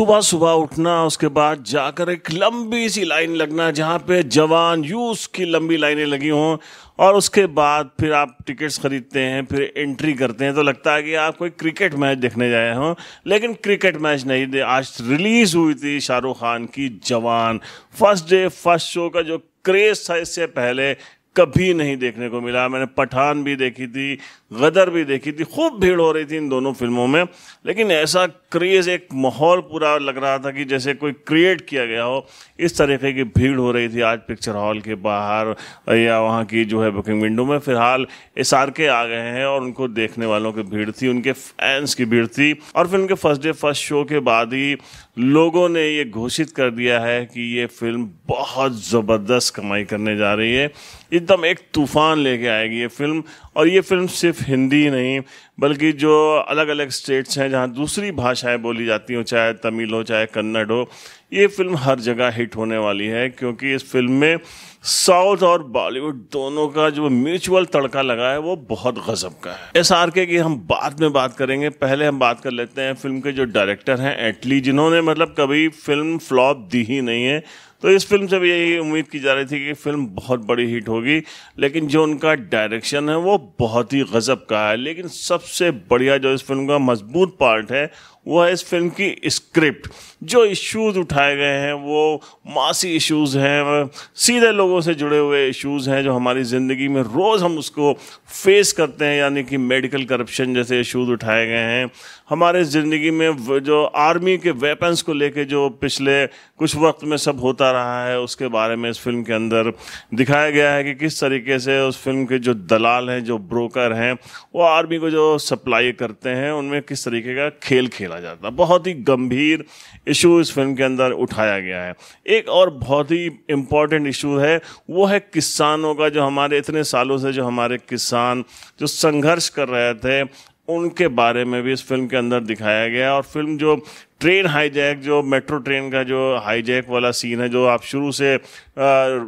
सुबह सुबह उठना उसके बाद जाकर एक लंबी सी लाइन लगना जहाँ पे जवान यूथ की लंबी लाइनें लगी हों और उसके बाद फिर आप टिकट्स खरीदते हैं फिर एंट्री करते हैं तो लगता है कि आप कोई क्रिकेट मैच देखने जाए हों लेकिन क्रिकेट मैच नहीं आज रिलीज़ हुई थी शाहरुख खान की जवान फर्स्ट डे फर्स्ट शो का जो क्रेज़ था इससे पहले कभी नहीं देखने को मिला मैंने पठान भी देखी थी गदर भी देखी थी खूब भीड़ हो रही थी इन दोनों फिल्मों में लेकिन ऐसा क्रेज एक माहौल पूरा लग रहा था कि जैसे कोई क्रिएट किया गया हो इस तरीके की भीड़ हो रही थी आज पिक्चर हॉल के बाहर या वहाँ की जो है बुकिंग विंडो में फिलहाल एस आर के आ गए हैं और उनको देखने वालों की भीड़ थी उनके फैंस की भीड़ थी और फिल्म के फर्स्ट डे फर्स्ट शो के बाद ही लोगों ने ये घोषित कर दिया है कि ये फिल्म बहुत ज़बरदस्त कमाई करने जा रही है एकदम एक तूफान लेके आएगी ये फिल्म और ये फिल्म सिर्फ सिर्फ हिंदी नहीं बल्कि जो अलग अलग स्टेट्स हैं जहाँ दूसरी भाषाएं बोली जाती हों चाहे तमिल हो चाहे कन्नड़ हो ये फिल्म हर जगह हिट होने वाली है क्योंकि इस फिल्म में साउथ और बॉलीवुड दोनों का जो म्यूचुअल तड़का लगा है वो बहुत गजब का है एस आर के की हम बाद में बात करेंगे पहले हम बात कर लेते हैं फिल्म के जो डायरेक्टर हैं एटली जिन्होंने मतलब कभी फिल्म फ्लॉप दी ही नहीं है तो इस फिल्म से भी यही उम्मीद की जा रही थी कि फिल्म बहुत बड़ी हिट होगी लेकिन जो उनका डायरेक्शन है वो बहुत ही गजब का है लेकिन सबसे बढ़िया जो इस फिल्म का मजबूत पार्ट है वो है इस फिल्म की स्क्रिप्ट जो इश्यूज उठाए गए हैं वो मासी इश्यूज हैं सीधे लोगों से जुड़े हुए इश्यूज हैं जो हमारी ज़िंदगी में रोज़ हम उसको फेस करते हैं यानी कि मेडिकल करप्शन जैसे इश्यूज उठाए गए हैं हमारे ज़िंदगी में जो आर्मी के वेपन्स को लेके जो पिछले कुछ वक्त में सब होता रहा है उसके बारे में इस फिल्म के अंदर दिखाया गया है कि किस तरीके से उस फिल्म के जो दलाल हैं जो ब्रोकर हैं वो आर्मी को जो सप्लाई करते हैं उनमें किस तरीके का खेल खेल खेला जाता बहुत ही गंभीर इशू इस फिल्म के अंदर उठाया गया है एक और बहुत ही इम्पॉर्टेंट इशू है वो है किसानों का जो हमारे इतने सालों से जो हमारे किसान जो संघर्ष कर रहे थे उनके बारे में भी इस फिल्म के अंदर दिखाया गया और फिल्म जो ट्रेन हाईजैक जो मेट्रो ट्रेन का जो हाईजैक वाला सीन है जो आप शुरू से आ,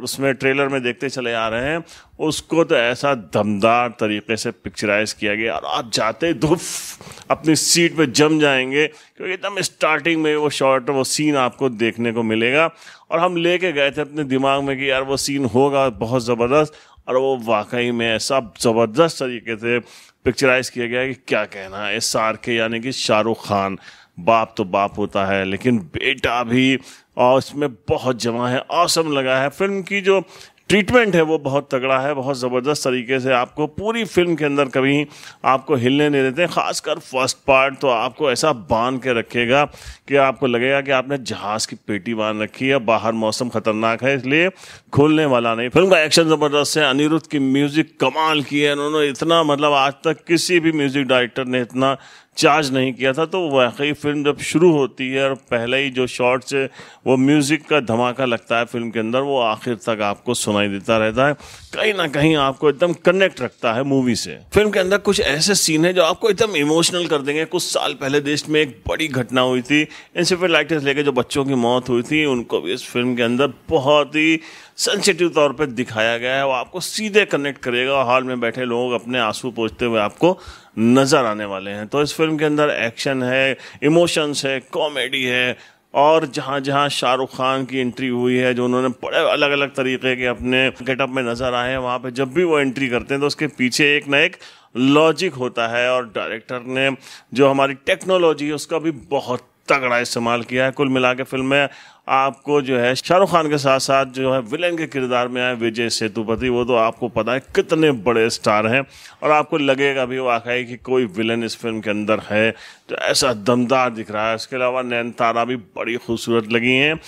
उसमें ट्रेलर में देखते चले आ रहे हैं उसको तो ऐसा दमदार तरीके से पिक्चराइज किया गया और आप जाते ही धुफ अपनी सीट पे जम जाएंगे क्योंकि एकदम स्टार्टिंग में वो शॉर्ट वो सीन आपको देखने को मिलेगा और हम लेके गए थे अपने दिमाग में कि यार वो सीन होगा बहुत ज़बरदस्त और वो वाकई में ऐसा ज़बरदस्त तरीके से पिक्चराइज किया गया कि क्या कहना है एस आर के यानी कि शाहरुख खान बाप तो बाप होता है लेकिन बेटा भी और इसमें बहुत जमा है औसम लगा है फिल्म की जो ट्रीटमेंट है वो बहुत तगड़ा है बहुत ज़बरदस्त तरीके से आपको पूरी फिल्म के अंदर कभी आपको हिलने नहीं देते खासकर फर्स्ट पार्ट तो आपको ऐसा बांध के रखेगा कि आपको लगेगा कि आपने जहाज़ की पेटी बांध रखी है बाहर मौसम ख़तरनाक है इसलिए खुलने वाला नहीं फिल्म का एक्शन ज़बरदस्त है अनिरुद्ध की म्यूज़िक कमाल की है उन्होंने इतना मतलब आज तक किसी भी म्यूज़िक डायरेक्टर ने इतना चार्ज नहीं किया था तो वाकई फिल्म जब शुरू होती है और पहले ही जो शॉर्ट्स है वो म्यूज़िक का धमाका लगता है फिल्म के अंदर वो आखिर तक आपको सुनाई देता रहता है कहीं ना कहीं आपको एकदम कनेक्ट रखता है मूवी से फिल्म के अंदर कुछ ऐसे सीन है जो आपको एकदम इमोशनल कर देंगे कुछ साल पहले देश में एक बड़ी घटना हुई थी इनसे इंसेफेलाइटिस लेके जो बच्चों की मौत हुई थी उनको भी इस फिल्म के अंदर बहुत ही सेंसिटिव तौर पर दिखाया गया है वो आपको सीधे कनेक्ट करेगा और हॉल में बैठे लोग अपने आंसू पोछते हुए आपको नज़र आने वाले हैं तो इस फिल्म के अंदर एक्शन है इमोशंस है कॉमेडी है और जहाँ जहाँ शाहरुख खान की एंट्री हुई है जो उन्होंने बड़े अलग अलग तरीके के अपने गेटअप में नज़र आए हैं वहाँ पे जब भी वो एंट्री करते हैं तो उसके पीछे एक ना एक लॉजिक होता है और डायरेक्टर ने जो हमारी टेक्नोलॉजी है उसका भी बहुत तगड़ा इस्तेमाल किया है कुल मिला के फिल्म में आपको जो है शाहरुख खान के साथ साथ जो है विलेन के किरदार में आए विजय सेतुपति वो तो आपको पता है कितने बड़े स्टार हैं और आपको लगेगा भी वाकई कि कोई विलेन इस फिल्म के अंदर है तो ऐसा दमदार दिख रहा है इसके अलावा नैन तारा भी बड़ी खूबसूरत लगी हैं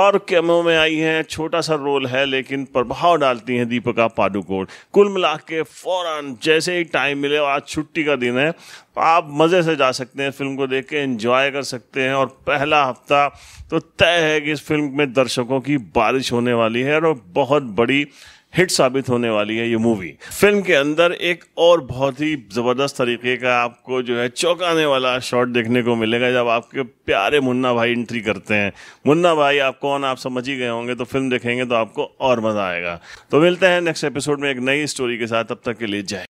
और कैमो में आई हैं छोटा सा रोल है लेकिन प्रभाव डालती हैं दीपिका पाडुकोण कुल मिला के फ़ौरन जैसे ही टाइम मिले आज छुट्टी का दिन है तो आप मज़े से जा सकते हैं फिल्म को देख के इंजॉय कर सकते हैं और पहला हफ्ता तो तय है है कि इस फिल्म में दर्शकों की बारिश होने वाली है और बहुत बड़ी हिट साबित होने वाली है ये मूवी फिल्म के अंदर एक और बहुत ही ज़बरदस्त तरीके का आपको जो है चौंकाने वाला शॉट देखने को मिलेगा जब आपके प्यारे मुन्ना भाई एंट्री करते हैं मुन्ना भाई आप कौन आप समझ ही गए होंगे तो फिल्म देखेंगे तो आपको और मज़ा आएगा तो मिलते हैं नेक्स्ट एपिसोड में एक नई स्टोरी के साथ अब तक के लिए जय